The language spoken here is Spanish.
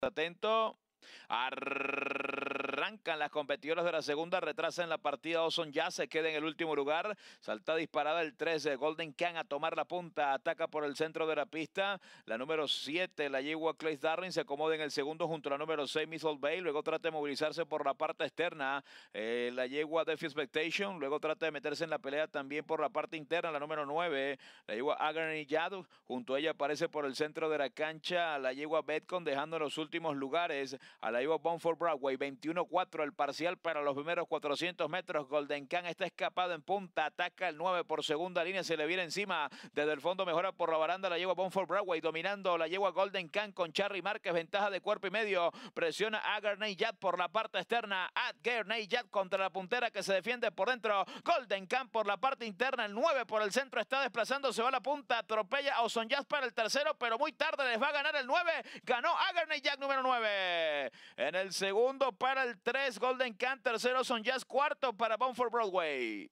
Atento. Arr las competidoras de la segunda, retrasan la partida Oson ya se queda en el último lugar, salta disparada el 13, Golden Can a tomar la punta, ataca por el centro de la pista, la número 7, la yegua Clay Darling se acomoda en el segundo junto a la número 6, Missile Bay, luego trata de movilizarse por la parte externa, eh, la yegua Defi Expectation, luego trata de meterse en la pelea también por la parte interna, la número 9, la yegua Agony Yadu, junto a ella aparece por el centro de la cancha, la yegua Betcon dejando en los últimos lugares, a la yegua Bonford Broadway, 21-4 el parcial para los primeros 400 metros. Golden Khan está escapado en punta, ataca el 9 por segunda línea, se le viene encima. Desde el fondo mejora por la baranda la yegua Bonford Broadway, dominando la yegua Golden Khan con Charry Márquez, ventaja de cuerpo y medio. Presiona a Garney Jad por la parte externa, a Gernay contra la puntera que se defiende por dentro. Golden Khan por la parte interna, el 9 por el centro está desplazando, se va a la punta, atropella a Oson Jazz para el tercero, pero muy tarde les va a ganar el 9. Ganó Agarney Jack número 9. En el segundo para el 3. Golden Can, tercero son Jazz, cuarto para Bound for Broadway.